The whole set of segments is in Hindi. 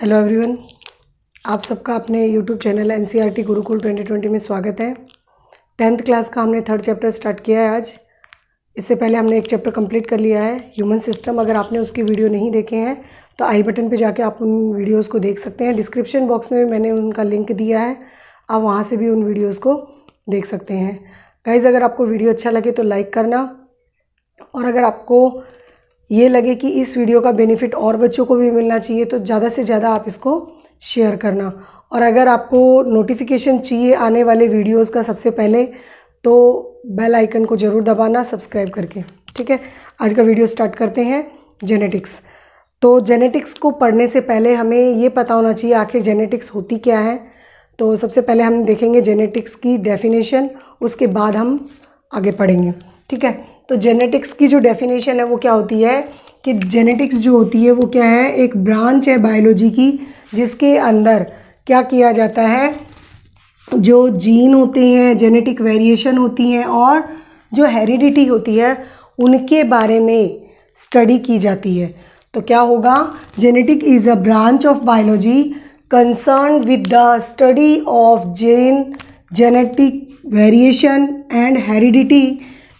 हेलो एवरीवन आप सबका अपने YouTube channel N C R T Gurukul twenty twenty में स्वागत है टेंथ क्लास का हमने थर्ड चैप्टर स्टार्ट किया है आज इससे पहले हमने एक चैप्टर कंप्लीट कर लिया है ह्यूमन सिस्टम अगर आपने उसकी वीडियो नहीं देखे हैं तो आई बटन पे जाके आप उन वीडियोज़ को देख सकते हैं डिस्क्रिप्शन बॉक्स में मैंने उनका लिंक दिया है आप वहाँ से भी उन वीडियोज़ को देख सकते हैं गाइज़ अगर आपको वीडियो अच्छा लगे तो लाइक करना और अगर आपको ये लगे कि इस वीडियो का बेनिफिट और बच्चों को भी मिलना चाहिए तो ज़्यादा से ज़्यादा आप इसको शेयर करना और अगर आपको नोटिफिकेशन चाहिए आने वाले वीडियोस का सबसे पहले तो बेल आइकन को ज़रूर दबाना सब्सक्राइब करके ठीक है आज का वीडियो स्टार्ट करते हैं जेनेटिक्स तो जेनेटिक्स को पढ़ने से पहले हमें ये पता होना चाहिए आखिर जेनेटिक्स होती क्या है तो सबसे पहले हम देखेंगे जेनेटिक्स की डेफिनेशन उसके बाद हम आगे पढ़ेंगे ठीक है तो जेनेटिक्स की जो डेफिनेशन है वो क्या होती है कि जेनेटिक्स जो होती है वो क्या है एक ब्रांच है बायोलॉजी की जिसके अंदर क्या किया जाता है जो जीन होते हैं जेनेटिक वेरिएशन होती हैं और जो हेरिडिटी होती है उनके बारे में स्टडी की जाती है तो क्या होगा genetic is a branch of biology concern with the study of gene genetic variation and heredity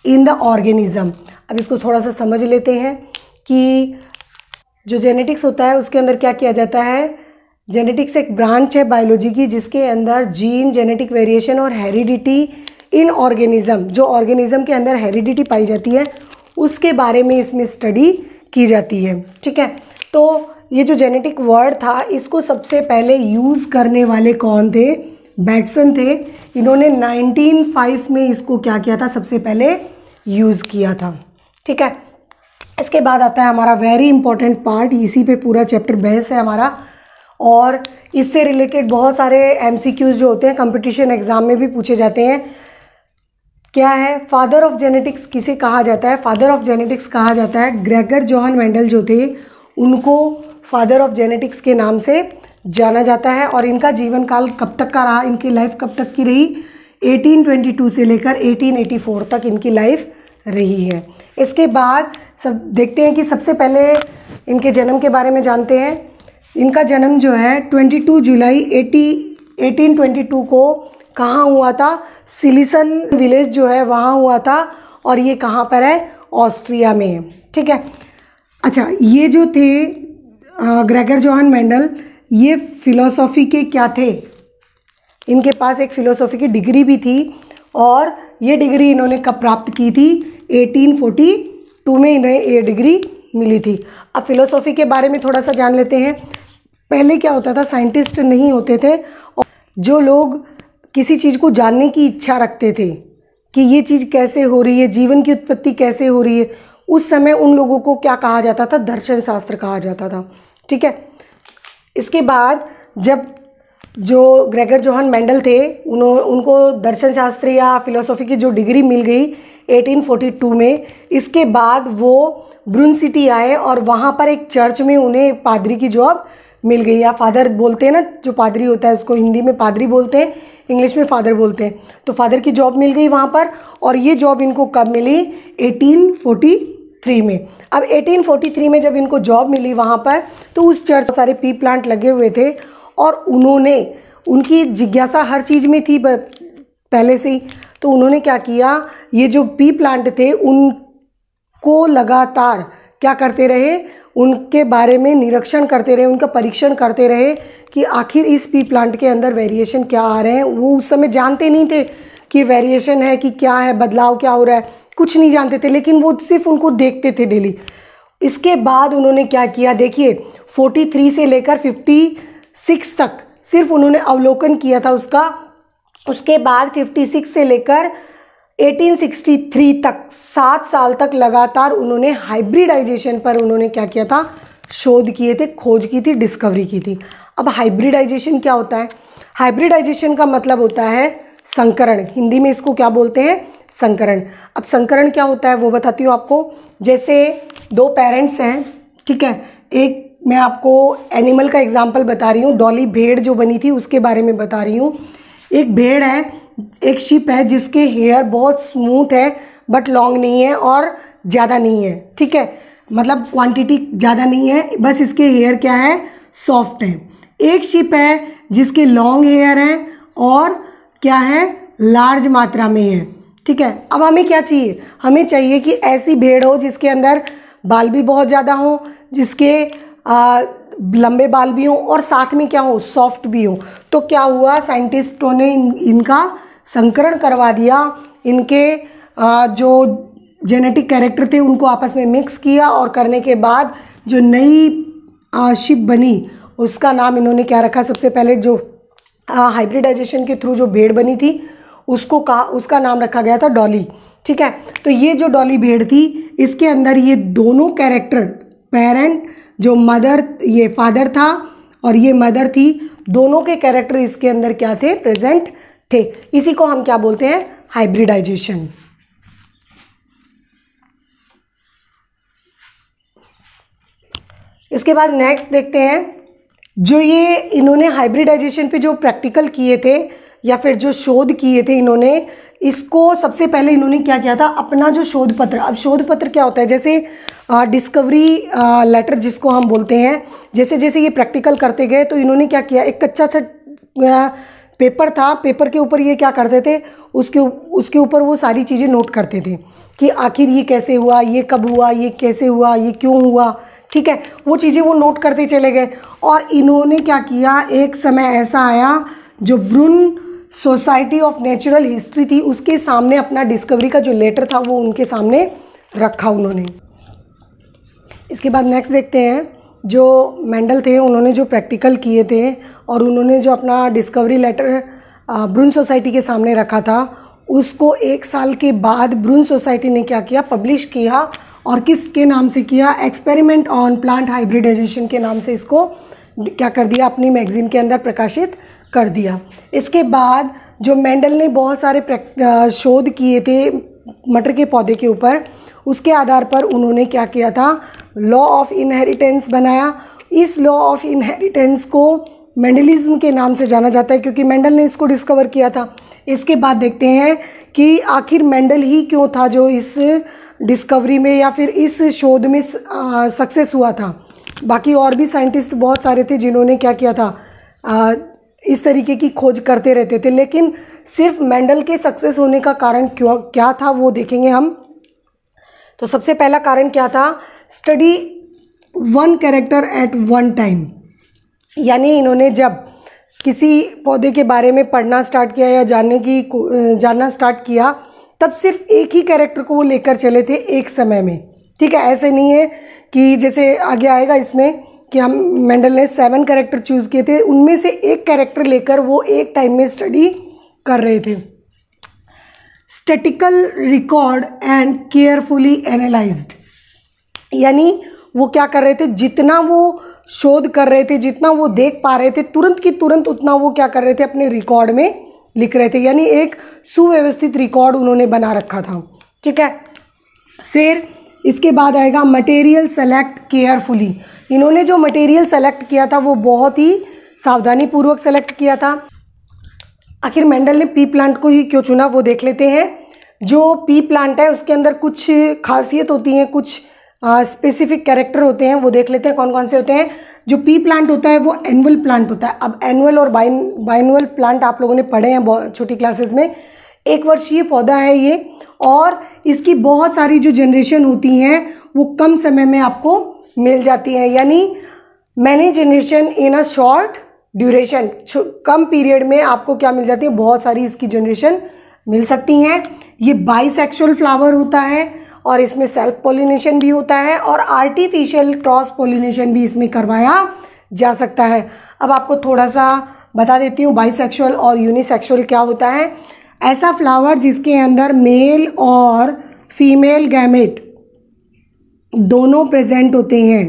in the organism अब इसको थोड़ा सा समझ लेते हैं कि जो जेनेटिक्स होता है उसके अंदर क्या किया जाता है जेनेटिक्स एक ब्रांच है बायोलॉजी की जिसके अंदर जीन जेनेटिक वेरिएशन और हेरिडिटी इन ऑर्गेनिज़म जो ऑर्गेनिज़म के अंदर हेरिडिटी पाई जाती है उसके बारे में इसमें स्टडी की जाती है ठीक है तो ये जो जेनेटिक वर्ड था इसको सबसे पहले यूज़ करने वाले कौन थे बैट्सन थे इन्होंने 1905 में इसको क्या किया था सबसे पहले यूज़ किया था ठीक है इसके बाद आता है हमारा वेरी इंपॉर्टेंट पार्ट इसी पे पूरा चैप्टर बहस है हमारा और इससे रिलेटेड बहुत सारे एम जो होते हैं कंपटीशन एग्ज़ाम में भी पूछे जाते हैं क्या है फादर ऑफ जेनेटिक्स किसे कहा जाता है फादर ऑफ जेनेटिक्स कहा जाता है ग्रेगर जोहन मेंडल जो थे उनको फादर ऑफ जेनेटिक्स के नाम से जाना जाता है और इनका जीवन काल कब तक का रहा इनकी लाइफ कब तक की रही 1822 से लेकर 1884 तक इनकी लाइफ रही है इसके बाद सब देखते हैं कि सबसे पहले इनके जन्म के बारे में जानते हैं इनका जन्म जो है 22 जुलाई 80 1822 को कहाँ हुआ था सिलिसन विलेज जो है वहाँ हुआ था और ये कहाँ पर है ऑस्ट्रिया में है ठीक है अच्छा ये जो थे ग्रेगर जोहन मेंडल ये फिलोसॉफी के क्या थे इनके पास एक फ़िलोसॉफ़ी की डिग्री भी थी और ये डिग्री इन्होंने कब प्राप्त की थी 1842 में इन्हें ये डिग्री मिली थी अब फ़िलोसॉफ़ी के बारे में थोड़ा सा जान लेते हैं पहले क्या होता था साइंटिस्ट नहीं होते थे और जो लोग किसी चीज़ को जानने की इच्छा रखते थे कि ये चीज़ कैसे हो रही है जीवन की उत्पत्ति कैसे हो रही है उस समय उन लोगों को क्या कहा जाता था दर्शन शास्त्र कहा जाता था ठीक है इसके बाद जब जो ग्रेगर जोहन मेंडल थे उन्हों उनको दर्शन शास्त्र या फिलोसॉफी की जो डिग्री मिल गई 1842 में इसके बाद वो ब्रुन सिटी आए और वहाँ पर एक चर्च में उन्हें पादरी की जॉब मिल गई या फादर बोलते हैं ना जो पादरी होता है उसको हिंदी में पादरी बोलते हैं इंग्लिश में फादर बोलते हैं तो फादर की जॉब मिल गई वहाँ पर और ये जॉब इनको कब मिली 1843 में अब 1843 में जब इनको जॉब मिली वहाँ पर तो उस चर्च सारे पी प्लांट लगे हुए थे और उन्होंने उनकी जिज्ञासा हर चीज़ में थी पहले से ही तो उन्होंने क्या किया ये जो पी प्लांट थे उनको लगातार क्या करते रहे उनके बारे में निरीक्षण करते रहे उनका परीक्षण करते रहे कि आखिर इस पी प्लांट के अंदर वेरिएशन क्या आ रहे हैं वो उस समय जानते नहीं थे कि वेरिएशन है कि क्या है बदलाव क्या हो रहा है कुछ नहीं जानते थे लेकिन वो सिर्फ उनको देखते थे डेली इसके बाद उन्होंने क्या किया देखिए 43 से लेकर सिक्स तक सिर्फ उन्होंने अवलोकन किया था उसका उसके बाद 56 से लेकर 1863 तक सात साल तक लगातार उन्होंने हाइब्रिडाइजेशन पर उन्होंने क्या किया था शोध किए थे खोज की थी डिस्कवरी की थी अब हाइब्रिडाइजेशन क्या होता है हाइब्रिडाइजेशन का मतलब होता है संकरण हिंदी में इसको क्या बोलते हैं संकरण अब संकरण क्या होता है वो बताती हूँ आपको जैसे दो पेरेंट्स हैं ठीक है एक मैं आपको एनिमल का एग्जाम्पल बता रही हूँ डॉली भेड़ जो बनी थी उसके बारे में बता रही हूँ एक भेड़ है एक शिप है जिसके हेयर बहुत स्मूथ है बट लॉन्ग नहीं है और ज़्यादा नहीं है ठीक है मतलब क्वांटिटी ज़्यादा नहीं है बस इसके हेयर क्या है सॉफ्ट है एक शिप है जिसके लॉन्ग हेयर हैं और क्या है लार्ज मात्रा में है ठीक है अब हमें क्या चाहिए हमें चाहिए कि ऐसी भेड़ हो जिसके अंदर बाल भी बहुत ज़्यादा हो जिसके लंबे बाल भी हों और साथ में क्या हो सॉफ्ट भी हो तो क्या हुआ साइंटिस्टों ने इन, इनका संकरण करवा दिया इनके आ, जो जेनेटिक कैरेक्टर थे उनको आपस में मिक्स किया और करने के बाद जो नई शिप बनी उसका नाम इन्होंने क्या रखा सबसे पहले जो हाइब्रिडाइजेशन के थ्रू जो भेड़ बनी थी उसको का उसका नाम रखा गया था डॉली ठीक है तो ये जो डॉली भेड़ थी इसके अंदर ये दोनों कैरेक्टर पेरेंट जो मदर ये फादर था और ये मदर थी दोनों के कैरेक्टर इसके अंदर क्या थे प्रेजेंट थे इसी को हम क्या बोलते हैं हाइब्रिडाइजेशन इसके बाद नेक्स्ट देखते हैं जो ये इन्होंने हाइब्रिडाइजेशन पे जो प्रैक्टिकल किए थे या फिर जो शोध किए थे इन्होंने इसको सबसे पहले इन्होंने क्या किया था अपना जो शोध पत्र अब शोध पत्र क्या होता है जैसे डिस्कवरी लेटर जिसको हम बोलते हैं जैसे जैसे ये प्रैक्टिकल करते गए तो इन्होंने क्या किया एक कच्चा अच्छा पेपर था पेपर के ऊपर ये क्या करते थे उसके उसके ऊपर वो सारी चीज़ें नोट करते थे कि आखिर ये कैसे हुआ ये कब हुआ ये कैसे हुआ ये क्यों हुआ ठीक है वो चीज़ें वो नोट करते चले गए और इन्होंने क्या किया एक समय ऐसा आया जो Brunn society of natural history थी उसके सामने अपना डिस्कवरी का जो लेटर था वो उनके सामने रखा उन्होंने इसके बाद नेक्स्ट देखते हैं जो मेंडल थे उन्होंने जो प्रैक्टिकल किए थे और उन्होंने जो अपना डिस्कवरी लेटर ब्रुन सोसाइटी के सामने रखा था उसको एक साल के बाद ब्रुन सोसाइटी ने क्या किया पब्लिश किया और किसके नाम से किया एक्सपेरिमेंट ऑन प्लांट हाइब्रिडाइजेशन के नाम से इसको क्या कर दिया अपनी मैगजीन के अंदर प्रकाशित कर दिया इसके बाद जो मेंडल ने बहुत सारे शोध किए थे मटर के पौधे के ऊपर उसके आधार पर उन्होंने क्या किया था लॉ ऑफ इनहेरिटेंस बनाया इस लॉ ऑफ इनहेरिटेंस को मेंडलिज्म के नाम से जाना जाता है क्योंकि मेंडल ने इसको डिस्कवर किया था इसके बाद देखते हैं कि आखिर मेंडल ही क्यों था जो इस डिस्कवरी में या फिर इस शोध में सक्सेस हुआ था बाकी और भी साइंटिस्ट बहुत सारे थे जिन्होंने क्या किया था इस तरीके की खोज करते रहते थे लेकिन सिर्फ मेंडल के सक्सेस होने का कारण क्यों क्या था वो देखेंगे हम तो सबसे पहला कारण क्या था study one character at one time यानी इन्होंने जब किसी पौधे के बारे में पढ़ना स्टार्ट किया या जानने की जानना स्टार्ट किया तब सिर्फ एक ही कैरेक्टर को वो लेकर चले थे एक समय में ठीक है ऐसे नहीं है कि जैसे आगे आएगा इसमें कि हम मेंडल ने सेवन कैरेक्टर चूज़ किए थे उनमें से एक कैरेक्टर लेकर वो एक टाइम में स्टडी कर रहे थे statistical record and carefully analysed यानी वो क्या कर रहे थे जितना वो शोध कर रहे थे जितना वो देख पा रहे थे तुरंत की तुरंत उतना वो क्या कर रहे थे अपने रिकॉर्ड में लिख रहे थे यानी एक सुव्यवस्थित रिकॉर्ड उन्होंने बना रखा था ठीक है फिर इसके बाद आएगा मटेरियल सेलेक्ट केयरफुली इन्होंने जो मटेरियल सेलेक्ट किया था वो बहुत ही सावधानी पूर्वक सेलेक्ट किया था आखिर मेंडल ने पी प्लांट को ही क्यों चुना वो देख लेते हैं जो पी प्लांट है उसके अंदर कुछ खासियत होती है कुछ स्पेसिफिक कैरेक्टर होते हैं वो देख लेते हैं कौन कौन से होते हैं जो पी प्लांट होता है वो एनुअल प्लांट होता है अब एनुअल और बाइन बाइनुअल प्लांट आप लोगों ने पढ़े हैं छोटी क्लासेस में एक वर्षीय पौधा है ये और इसकी बहुत सारी जो जनरेशन होती हैं वो कम समय में आपको मिल जाती हैं यानी many generation in a short duration कम पीरियड में आपको क्या मिल जाती है बहुत सारी इसकी जनरेशन मिल सकती हैं ये बाइसेक्सुअल फ्लावर होता है और इसमें सेल्फ पोलिनेशन भी होता है और आर्टिफिशियल क्रॉस पोलिनेशन भी इसमें करवाया जा सकता है अब आपको थोड़ा सा बता देती हूँ बाइसेक्सुअल और यूनिसेक्सुअल क्या होता है ऐसा फ्लावर जिसके अंदर मेल और फीमेल गैमेट दोनों प्रेजेंट होते हैं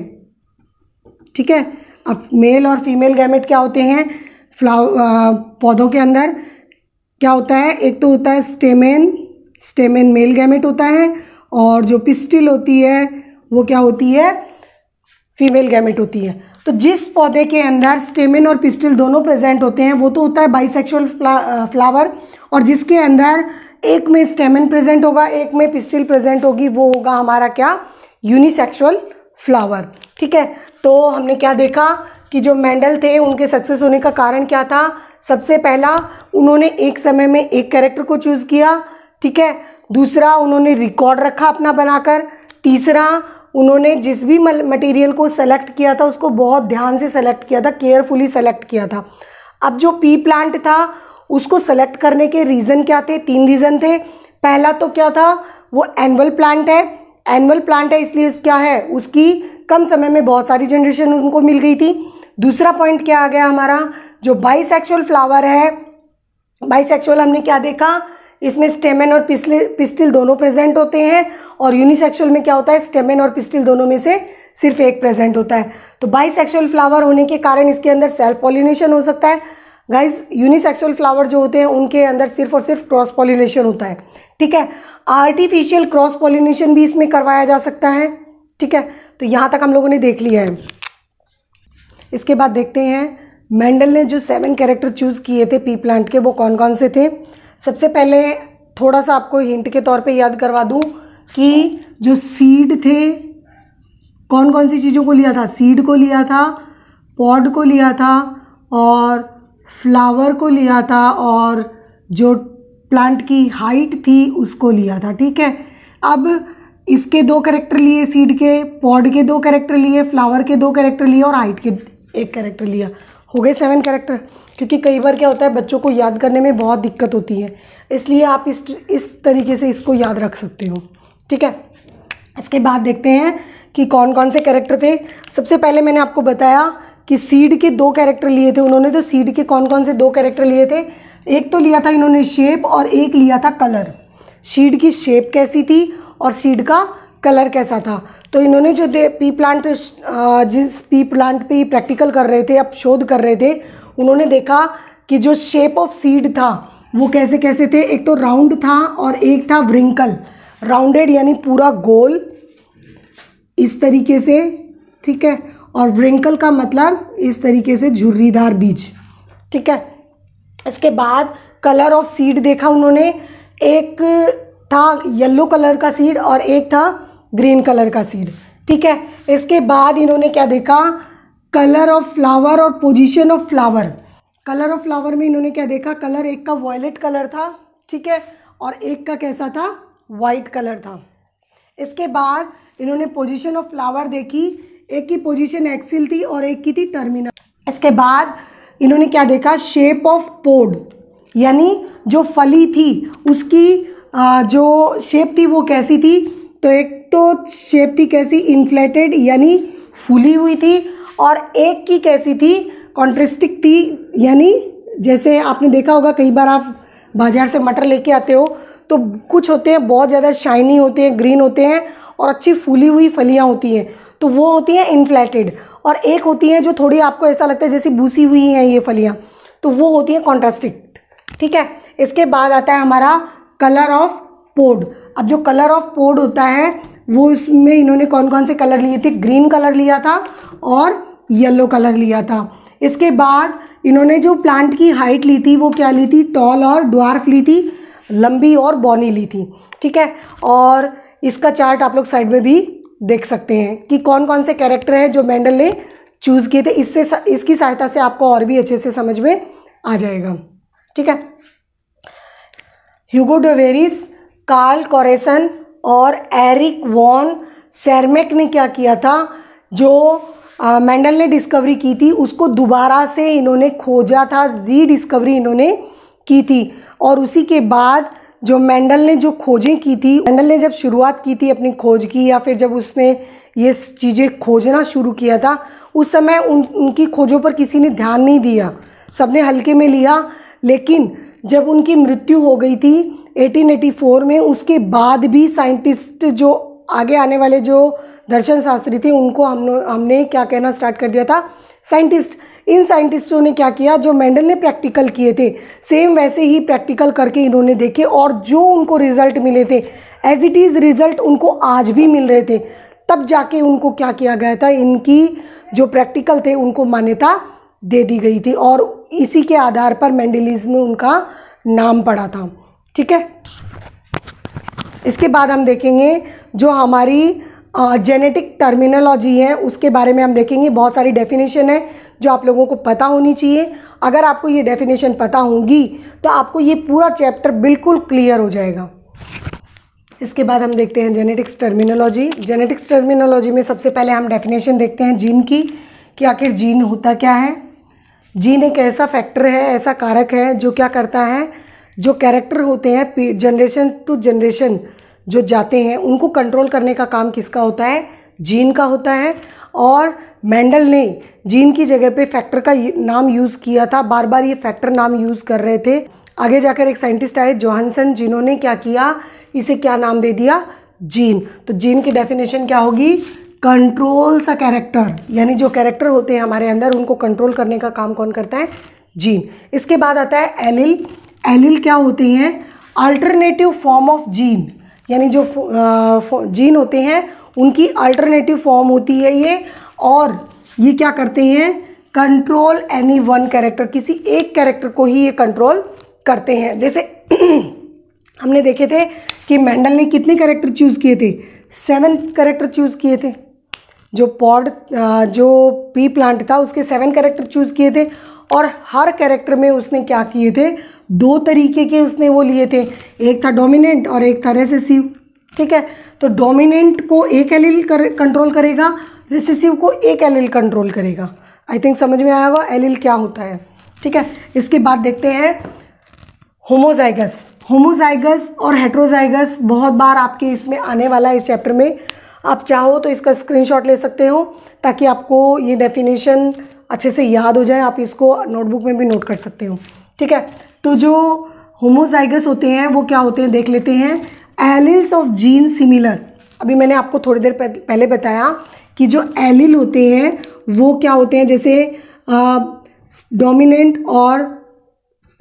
ठीक है अब मेल और फीमेल गैमेट क्या होते हैं फ्लावर पौधों के अंदर क्या होता है एक तो होता है स्टेमेन स्टेमेन मेल गैमेट होता है और जो पिस्टिल होती है वो क्या होती है फीमेल गैमेट होती है तो जिस पौधे के अंदर स्टेमिन और पिस्टिल दोनों प्रेजेंट होते हैं वो तो होता है बाइसेक्सुअल फ्लावर और जिसके अंदर एक में स्टेमन प्रेजेंट होगा एक में पिस्टिल प्रेजेंट होगी वो होगा हमारा क्या यूनिसेक्सुअल फ्लावर ठीक है तो हमने क्या देखा कि जो मेंडल थे उनके सक्सेस होने का कारण क्या था सबसे पहला उन्होंने एक समय में एक कैरेक्टर को चूज़ किया ठीक है दूसरा उन्होंने रिकॉर्ड रखा अपना बनाकर तीसरा उन्होंने जिस भी मटेरियल को सेलेक्ट किया था उसको बहुत ध्यान से सेलेक्ट किया था केयरफुली सेलेक्ट किया था अब जो पी प्लांट था उसको सेलेक्ट करने के रीज़न क्या थे तीन रीज़न थे पहला तो क्या था वो एनुअल प्लांट है एनुअल प्लांट है इसलिए क्या है उसकी कम समय में बहुत सारी जनरेशन उनको मिल गई थी दूसरा पॉइंट क्या आ गया हमारा जो बाइसेक्सुअल फ्लावर है बाइसेक्सुअल हमने क्या देखा इसमें स्टेमेन और पिस्टिल पिस्टिल दोनों प्रेजेंट होते हैं और यूनिसेक्सुअल में क्या होता है स्टेमेन और पिस्टिल दोनों में से सिर्फ एक प्रेजेंट होता है तो बाइसेक्सुअल फ्लावर होने के कारण इसके अंदर सेल्फ पॉलिनेशन हो सकता है गाइज यूनिसेक्सुअल फ्लावर जो होते हैं उनके अंदर सिर्फ और सिर्फ क्रॉस पॉलिनेशन होता है ठीक है आर्टिफिशियल क्रॉस पॉलिनेशन भी इसमें करवाया जा सकता है ठीक है तो यहाँ तक हम लोगों ने देख लिया है इसके बाद देखते हैं मेंडल ने जो सेवन कैरेक्टर चूज़ किए थे पी प्लांट के वो कौन कौन से थे सबसे पहले थोड़ा सा आपको हिंट के तौर पे याद करवा दूँ कि जो सीड थे कौन कौन सी चीज़ों को लिया था सीड को लिया था पॉड को लिया था और फ्लावर को लिया था और जो प्लांट की हाइट थी उसको लिया था ठीक है अब इसके दो करेक्टर लिए सीड के पॉड के दो करेक्टर लिए फ्लावर के दो करेक्टर लिए और हाइट के एक करेक्टर लिया हो गए सेवन करेक्टर क्योंकि कई बार क्या होता है बच्चों को याद करने में बहुत दिक्कत होती है इसलिए आप इस इस तरीके से इसको याद रख सकते हो ठीक है इसके बाद देखते हैं कि कौन कौन से करेक्टर थे सबसे पहले मैंने आपको बताया कि सीड के दो कैरेक्टर लिए थे उन्होंने तो सीड के कौन कौन से दो कैरेक्टर लिए थे एक तो लिया था इन्होंने शेप और एक लिया था कलर सीड की शेप कैसी थी और सीड का कलर कैसा था तो इन्होंने जो दे पी प्लांट जिस पी प्लांट पे प्रैक्टिकल कर रहे थे अब शोध कर रहे थे उन्होंने देखा कि जो शेप ऑफ सीड था वो कैसे कैसे थे एक तो राउंड था और एक था व्रिंकल राउंडेड यानी पूरा गोल इस तरीके से ठीक है और व्रिंकल का मतलब इस तरीके से झुर्रीदार बीज ठीक है इसके बाद कलर ऑफ सीड देखा उन्होंने एक था येलो कलर का सीड और एक था ग्रीन कलर का सीड ठीक है इसके बाद इन्होंने क्या देखा कलर ऑफ फ्लावर और position of flower colour of flower में इन्होंने क्या देखा कलर एक का वॉयलेट कलर था ठीक है और एक का कैसा था वाइट कलर था इसके बाद इन्होंने पोजीशन ऑफ फ्लावर देखी एक की पोजीशन एक्सिल थी और एक की थी टर्मिनल इसके बाद इन्होंने क्या देखा शेप ऑफ पोड यानी जो फली थी उसकी जो शेप थी वो कैसी थी तो एक तो शेप थी कैसी इन्फ्लेटेड यानी फूली हुई थी और एक की कैसी थी कॉन्ट्रिस्टिक थी यानी जैसे आपने देखा होगा कई बार आप बाजार से मटर लेके आते हो तो कुछ होते हैं बहुत ज़्यादा शाइनी होते हैं ग्रीन होते हैं और अच्छी फूली हुई फलियाँ होती हैं तो वो होती है इन्फ्लेटेड और एक होती है जो थोड़ी आपको ऐसा लगता है जैसे भूसी हुई हैं ये फलियाँ तो वो होती हैं कॉन्ट्रास्टिक ठीक है इसके बाद आता है हमारा कलर ऑफ पोड अब जो कलर ऑफ पोड होता है वो इसमें इन्होंने कौन कौन से कलर लिए थे ग्रीन कलर लिया था और येलो कलर लिया था इसके बाद इन्होंने जो प्लांट की हाइट ली थी वो क्या ली थी टॉल और ड्वार्फ ली थी लंबी और बॉनी ली थी ठीक है और इसका चार्ट आप लोग साइड में भी देख सकते हैं कि कौन कौन से कैरेक्टर हैं जो मेंडल ने चूज़ किए थे इससे इसकी सहायता से आपको और भी अच्छे से समझ में आ जाएगा ठीक है ह्यूगो डोवेरिस कार्ल कॉरेसन और एरिक वॉन सैरमेक ने क्या किया था जो मैंडल ने डिस्कवरी की थी उसको दोबारा से इन्होंने खोजा था रीडिस्कवरी इन्होंने की थी और उसी के बाद जो मेंडल ने जो खोजें की थी मेंडल ने जब शुरुआत की थी अपनी खोज की या फिर जब उसने ये चीज़ें खोजना शुरू किया था उस समय उन उनकी खोजों पर किसी ने ध्यान नहीं दिया सबने हल्के में लिया लेकिन जब उनकी मृत्यु हो गई थी 1884 में उसके बाद भी साइंटिस्ट जो आगे आने वाले जो दर्शन शास्त्री थे उनको हम हमने क्या कहना स्टार्ट कर दिया था साइंटिस्ट इन साइंटिस्टों ने क्या किया जो मेंडल ने प्रैक्टिकल किए थे सेम वैसे ही प्रैक्टिकल करके इन्होंने देखे और जो उनको रिजल्ट मिले थे एज इट इज़ रिजल्ट उनको आज भी मिल रहे थे तब जाके उनको क्या किया गया था इनकी जो प्रैक्टिकल थे उनको मान्यता दे दी गई थी और इसी के आधार पर मैंडलिज्म में उनका नाम पड़ा था ठीक है इसके बाद हम देखेंगे जो हमारी जेनेटिक टर्मिनोलॉजी है उसके बारे में हम देखेंगे बहुत सारी डेफिनेशन है जो आप लोगों को पता होनी चाहिए अगर आपको ये डेफिनेशन पता होंगी तो आपको ये पूरा चैप्टर बिल्कुल क्लियर हो जाएगा इसके बाद हम देखते हैं जेनेटिक्स टर्मिनोलॉजी जेनेटिक्स टर्मिनोलॉजी में सबसे पहले हम डेफिनेशन देखते हैं जीन की कि आखिर जीन होता क्या है जीन एक ऐसा फैक्टर है ऐसा कारक है जो क्या करता है जो कैरेक्टर होते हैं जनरेशन टू जनरेशन जो जाते हैं उनको कंट्रोल करने का काम किसका होता है जीन का होता है और मैंडल ने जीन की जगह पे फैक्टर का नाम यूज़ किया था बार बार ये फैक्टर नाम यूज़ कर रहे थे आगे जाकर एक साइंटिस्ट आए जोहसन जिन्होंने क्या किया इसे क्या नाम दे दिया जीन तो जीन की डेफिनेशन क्या होगी कंट्रोल सा कैरेक्टर यानी जो कैरेक्टर होते हैं हमारे अंदर उनको कंट्रोल करने का काम कौन करता है जीन इसके बाद आता है एलिल एलिल क्या होते हैं अल्टरनेटिव फॉर्म ऑफ जीन यानी जो जीन होते हैं उनकी अल्टरनेटिव फॉर्म होती है ये और ये क्या करते हैं कंट्रोल एनी वन कैरेक्टर किसी एक कैरेक्टर को ही ये कंट्रोल करते हैं जैसे हमने देखे थे कि मैंडल ने कितने कैरेक्टर चूज़ किए थे सेवन कैरेक्टर चूज़ किए थे जो पॉड जो पी प्लांट था उसके सेवन कैरेक्टर चूज़ किए थे और हर कैरेक्टर में उसने क्या किए थे दो तरीके के उसने वो लिए थे एक था डोमिनेंट और एक था रेसेसिव ठीक है तो डोमिनेंट को एक एलिल कर, कंट्रोल करेगा रिसेसिव को एक एलिल कंट्रोल करेगा आई थिंक समझ में आया हुआ एलिल क्या होता है ठीक है इसके बाद देखते हैं होमोजाइगस होमोजाइगस और हेट्रोजाइगस बहुत बार आपके इसमें आने वाला है इस चैप्टर में आप चाहो तो इसका स्क्रीनशॉट ले सकते हो ताकि आपको ये डेफिनेशन अच्छे से याद हो जाए आप इसको नोटबुक में भी नोट कर सकते हो ठीक है तो जो होमोजाइगस होते हैं वो क्या होते हैं देख लेते हैं एलिल्स ऑफ जीन सिमिलर अभी मैंने आपको थोड़ी देर पहले बताया कि जो एलिल होते हैं वो क्या होते हैं जैसे डोमिनेंट और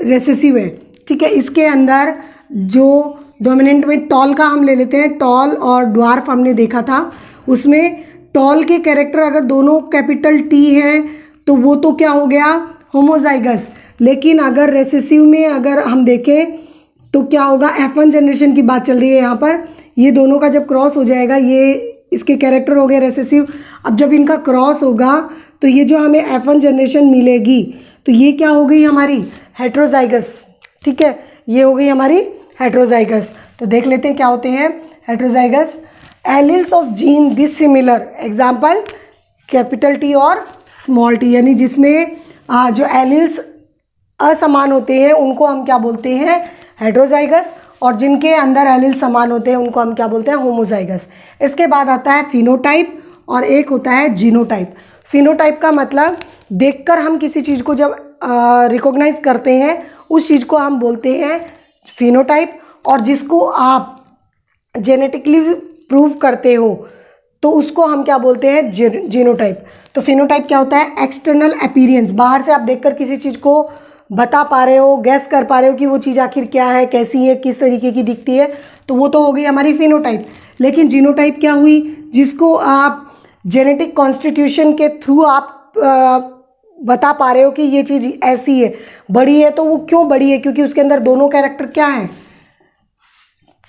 रेसेसिव है ठीक है इसके अंदर जो डोमिनेंट में टॉल का हम ले लेते हैं टॉल और ड्वार्फ हमने देखा था उसमें टॉल के कैरेक्टर अगर दोनों कैपिटल टी हैं तो वो तो क्या हो गया होमोजाइगस लेकिन अगर रेसेसिव में अगर हम देखें तो क्या होगा एफ वन जनरेशन की बात चल रही है यहाँ पर ये दोनों का जब क्रॉस हो जाएगा ये इसके कैरेक्टर हो गए रेसेसिव अब जब इनका क्रॉस होगा तो ये जो हमें एफ वन जनरेशन मिलेगी तो ये क्या हो गई हमारी हेट्रोजाइगस ठीक है ये हो गई हमारी हेट्रोजाइगस तो देख लेते हैं क्या होते हैं heterozygous alleles of gene this similar example capital T और स्मॉल टी यानी जिसमें जो एलिल्स असमान होते हैं उनको हम क्या बोलते हैं हेड्रोजाइगस और जिनके अंदर एलिल समान होते हैं उनको हम क्या बोलते हैं होमोजाइगस इसके बाद आता है फिनोटाइप और एक होता है जीनोटाइप फिनोटाइप का मतलब देखकर हम किसी चीज़ को जब रिकॉग्नाइज करते हैं उस चीज़ को हम बोलते हैं फिनोटाइप और जिसको आप जेनेटिकली प्रूव करते हो तो उसको हम क्या बोलते हैं जीनोटाइप तो फिनोटाइप क्या होता है एक्सटर्नल अपीरियंस बाहर से आप देखकर किसी चीज़ को बता पा रहे हो गैस कर पा रहे हो कि वो चीज़ आखिर क्या है कैसी है किस तरीके की दिखती है तो वो तो हो गई हमारी फिनोटाइप लेकिन जीनोटाइप क्या हुई जिसको आप जेनेटिक कॉन्स्टिट्यूशन के थ्रू आप आ, बता पा रहे हो कि ये चीज़ ऐसी है बड़ी है तो वो क्यों बड़ी है क्योंकि उसके अंदर दोनों कैरेक्टर क्या हैं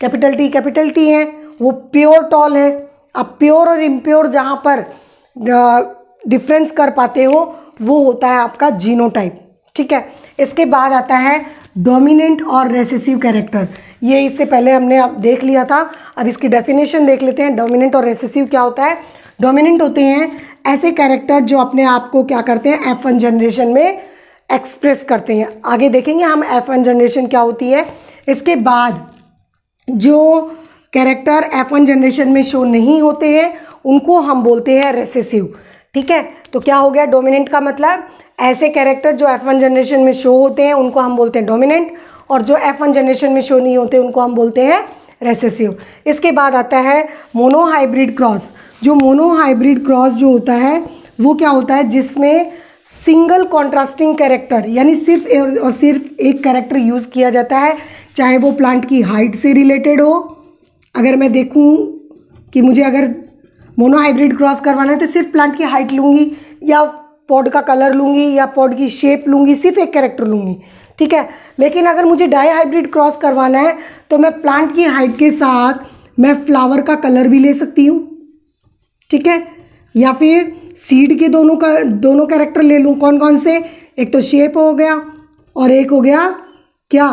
कैपिटल टी कैपिटल टी है वो प्योर टॉल है आप प्योर और इम्प्योर जहाँ पर डिफरेंस कर पाते हो वो होता है आपका जीनोटाइप ठीक है इसके बाद आता है डोमिनेंट और रेसिसिव कैरेक्टर ये इससे पहले हमने अब देख लिया था अब इसकी डेफिनेशन देख लेते हैं डोमिनेंट और रेसिसिव क्या होता है डोमिनेंट होते हैं ऐसे कैरेक्टर जो अपने आप को क्या करते हैं एफ वन जनरेशन में एक्सप्रेस करते हैं आगे देखेंगे हम एफ वन जनरेशन क्या होती है इसके बाद जो कैरेक्टर एफ वन जनरेशन में शो नहीं होते हैं उनको हम बोलते हैं रेसेसिव ठीक है तो क्या हो गया डोमिनेंट का मतलब ऐसे कैरेक्टर जो एफ वन जनरेशन में शो होते हैं उनको हम बोलते हैं डोमिनेंट और जो एफ वन जनरेशन में शो नहीं होते उनको हम बोलते हैं रेसेसिव इसके बाद आता है मोनोहाइब्रिड क्रॉस जो मोनोहाइब्रिड क्रॉस जो होता है वो क्या होता है जिसमें सिंगल कॉन्ट्रास्टिंग कैरेक्टर यानी सिर्फ और सिर्फ एक कैरेक्टर यूज़ किया जाता है चाहे वो प्लांट की हाइट से रिलेटेड हो अगर मैं देखूं कि मुझे अगर मोनोहाइब्रिड क्रॉस करवाना है तो सिर्फ प्लांट की हाइट लूँगी या पॉड का कलर लूँगी या पॉड की शेप लूँगी सिर्फ एक कैरेक्टर लूँगी ठीक है लेकिन अगर मुझे डाई हाइब्रिड क्रॉस करवाना है तो मैं प्लांट की हाइट के साथ मैं फ्लावर का कलर भी ले सकती हूँ ठीक है या फिर सीड के दोनों का दोनों कैरेक्टर ले लूँ कौन कौन से एक तो शेप हो गया और एक हो गया क्या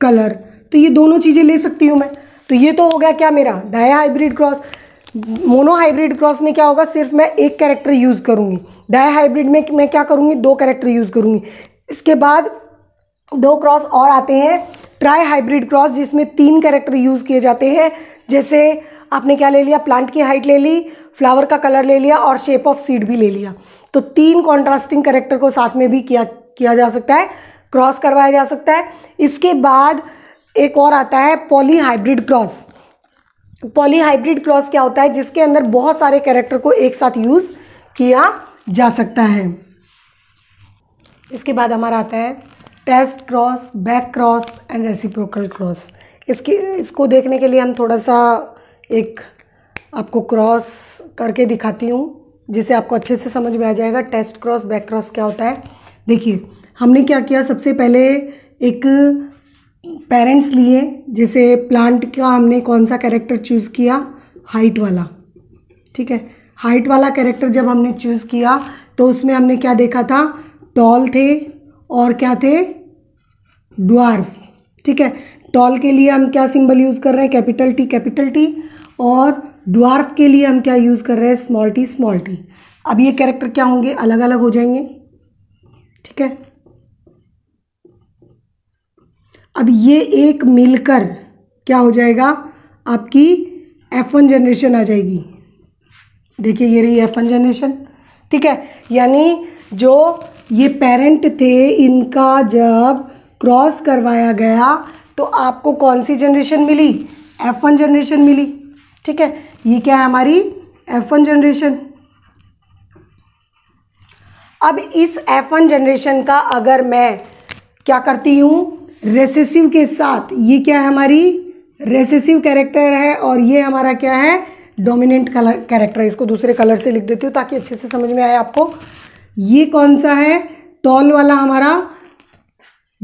कलर तो ये दोनों चीज़ें ले सकती हूँ मैं तो ये तो हो गया क्या मेरा dihybrid cross monohybrid cross में क्या होगा सिर्फ मैं एक कैरेक्टर यूज़ करूँगी डाई हाइब्रिड में मैं क्या करूँगी दो कैरेक्टर यूज़ करूँगी इसके बाद दो क्रॉस और आते हैं ट्राई हाइब्रिड क्रॉस जिसमें तीन कैरेक्टर यूज़ किए जाते हैं जैसे आपने क्या ले लिया प्लांट की हाइट ले ली फ्लावर का कलर ले लिया और शेप ऑफ सीड भी ले लिया तो तीन कॉन्ट्रास्टिंग कैरेक्टर को साथ में भी किया किया जा सकता है क्रॉस करवाया जा सकता है इसके बाद एक और आता है polyhybrid cross polyhybrid cross क्या होता है जिसके अंदर बहुत सारे कैरेक्टर को एक साथ यूज़ किया जा सकता है इसके बाद हमारा आता है test cross back cross and reciprocal cross इसकी इसको देखने के लिए हम थोड़ा सा एक आपको क्रॉस करके दिखाती हूँ जिसे आपको अच्छे से समझ में आ जाएगा टेस्ट क्रॉस बैक क्रॉस क्या होता है देखिए हमने क्या किया सबसे पहले एक पेरेंट्स लिए जैसे प्लांट का हमने कौन सा कैरेक्टर चूज़ किया हाइट वाला ठीक है हाइट वाला कैरेक्टर जब हमने चूज़ किया तो उसमें हमने क्या देखा था टॉल थे और क्या थे ड्वार्फ ठीक है टॉल के लिए हम क्या सिंबल यूज़ कर रहे हैं कैपिटल टी कैपिटल टी और ड्वार्फ के लिए हम क्या यूज़ कर रहे हैं स्मॉल टी स्मॉल टी अब ये कैरेक्टर क्या होंगे अलग अलग हो जाएंगे ठीक है अब ये एक मिलकर क्या हो जाएगा आपकी एफ वन जनरेशन आ जाएगी देखिए ये रही एफ वन जनरेशन ठीक है यानी जो ये पेरेंट थे इनका जब क्रॉस करवाया गया तो आपको कौन सी जनरेशन मिली एफ वन जनरेशन मिली ठीक है ये क्या है हमारी एफ वन जनरेशन अब इस एफ वन जनरेशन का अगर मैं क्या करती हूँ रेसेसिव के साथ ये क्या है हमारी रेसेसिव कैरेक्टर है और ये हमारा क्या है डोमिनेंट कलर कैरेक्टर इसको दूसरे कलर से लिख देती हूँ ताकि अच्छे से समझ में आए आपको ये कौन सा है टॉल वाला हमारा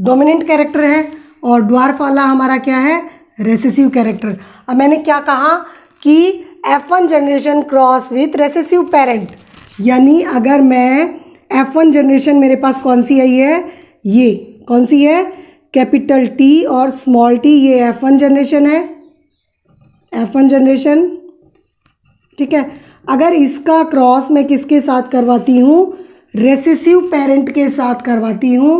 डोमिनेंट कैरेक्टर है और ड्वार्फ वाला हमारा क्या है रेसेसिव कैरेक्टर अब मैंने क्या कहा कि F one generation cross with recessive parent यानी अगर मैं एफ वन जनरेशन मेरे पास कौन सी आई है ये कौन सी है कैपिटल टी और स्मॉल टी ये एफ वन जनरेशन है एफ वन जनरेशन ठीक है अगर इसका क्रॉस मैं किसके साथ करवाती हूँ रेसेसिव पेरेंट के साथ करवाती हूँ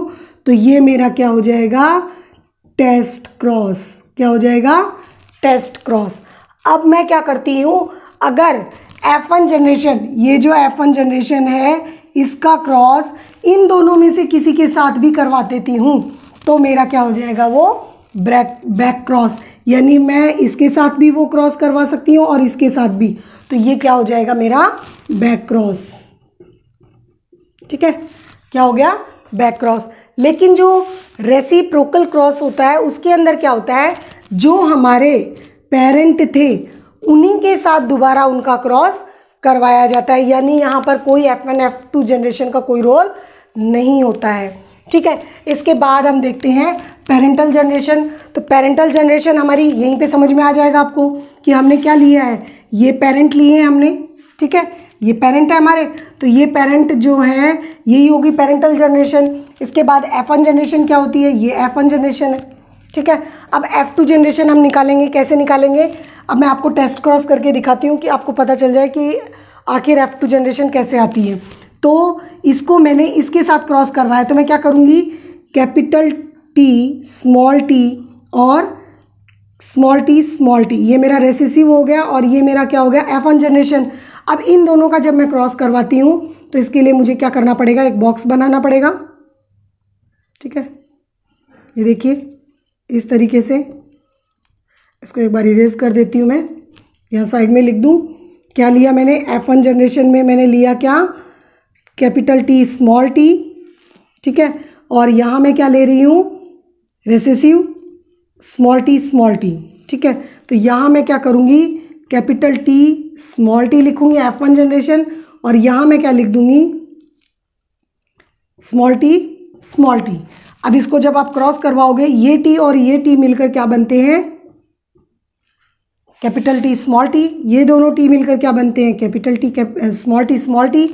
तो ये मेरा क्या हो जाएगा टेस्ट क्रॉस क्या हो जाएगा टेस्ट क्रॉस अब मैं क्या करती हूँ अगर एफ वन जनरेशन ये जो एफ वन जनरेशन है इसका क्रॉस इन दोनों में से किसी के साथ भी करवा देती हूँ तो मेरा क्या हो जाएगा वो ब्रैक बैक क्रॉस यानी मैं इसके साथ भी वो क्रॉस करवा सकती हूँ और इसके साथ भी तो ये क्या हो जाएगा मेरा बैक क्रॉस ठीक है क्या हो गया बैक क्रॉस लेकिन जो रेसिप्रोकल क्रॉस होता है उसके अंदर क्या होता है जो हमारे पेरेंट थे उन्हीं के साथ दोबारा उनका क्रॉस करवाया जाता है यानी यहाँ पर कोई F one F two generation का कोई रोल नहीं होता है ठीक है इसके बाद हम देखते हैं पेरेंटल जनरेशन तो पेरेंटल जनरेशन हमारी यहीं पे समझ में आ जाएगा आपको कि हमने क्या लिया है ये पेरेंट लिए हैं हमने ठीक है ये पेरेंट है हमारे तो ये पेरेंट जो हैं यही होगी पेरेंटल जनरेशन इसके बाद एफ वन जनरेशन क्या होती है ये एफ वन जनरेशन है ठीक है अब एफ टू जनरेशन हम निकालेंगे कैसे निकालेंगे अब मैं आपको टेस्ट क्रॉस करके दिखाती हूँ कि आपको पता चल जाए कि आखिर एफ टू जनरेशन कैसे आती है तो इसको मैंने इसके साथ क्रॉस करवाया तो मैं क्या करूँगी कैपिटल टी स्मॉल टी और स्मॉल टी स्मॉल टी ये मेरा रेसिसिव हो गया और ये मेरा क्या हो गया एफ वन जनरेशन अब इन दोनों का जब मैं क्रॉस करवाती हूँ तो इसके लिए मुझे क्या करना पड़ेगा एक बॉक्स बनाना पड़ेगा ठीक है ये देखिए इस तरीके से इसको एक बार इरेज कर देती हूँ मैं यहाँ साइड में लिख दूँ क्या लिया मैंने एफ वन जनरेशन में मैंने लिया क्या कैपिटल टी स्मॉल टी ठीक है और यहाँ मैं क्या ले रही हूँ recessive small T small T ठीक है तो यहाँ मैं क्या करूँगी कैपिटल टी स्मॉल टी लिखूँगी एफ वन जनरेशन और यहाँ मैं क्या लिख दूँगी स्मॉल टी स्मॉल टी अब इसको जब आप क्रॉस करवाओगे ये टी और ये टी मिलकर क्या बनते हैं कैपिटल टी स्मॉल टी ये दोनों टी मिलकर क्या बनते हैं capital T small T small T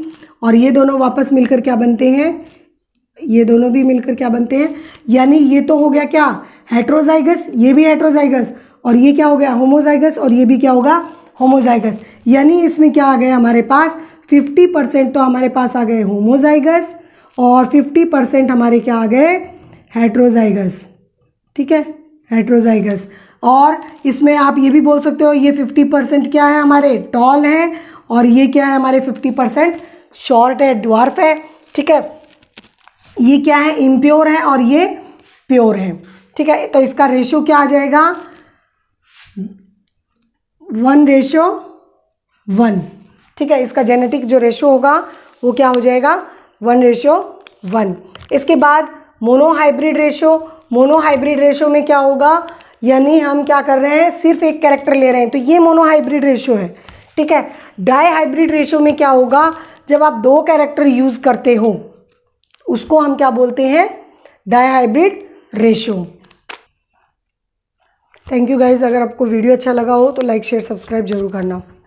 और ये दोनों वापस मिलकर क्या बनते हैं ये दोनों भी मिलकर क्या बनते हैं यानी ये तो हो गया क्या हेट्रोजाइगस ये भी हेट्रोजाइगस और ये क्या हो गया होमोजाइगस और ये भी क्या होगा होमोजाइगस यानी इसमें क्या आ गया हमारे पास फिफ्टी परसेंट तो हमारे पास आ गए होमोजाइगस और फिफ्टी परसेंट हमारे क्या आ गए हेट्रोजाइगस ठीक है हेट्रोजाइगस और इसमें आप ये भी बोल सकते हो ये फिफ्टी परसेंट क्या है हमारे टॉल हैं और ये क्या है हमारे फिफ्टी परसेंट शॉर्ट है ड्वार्फ है ठीक है ये क्या है इम्प्योर है और ये प्योर है ठीक है तो इसका रेशो क्या आ जाएगा वन रेशो वन ठीक है इसका जेनेटिक जो रेशो होगा वो क्या हो जाएगा वन रेशो वन इसके बाद मोनोहाइब्रिड रेशो मोनोहाइब्रिड रेशो में क्या होगा यानी हम क्या कर रहे हैं सिर्फ एक कैरेक्टर ले रहे हैं तो ये मोनोहाइब्रिड रेशो है ठीक है डाई हाइब्रिड रेशो में क्या होगा जब आप दो कैरेक्टर यूज़ करते हो उसको हम क्या बोलते हैं dihybrid ratio thank you guys अगर आपको वीडियो अच्छा लगा हो तो लाइक शेयर सब्सक्राइब जरूर करना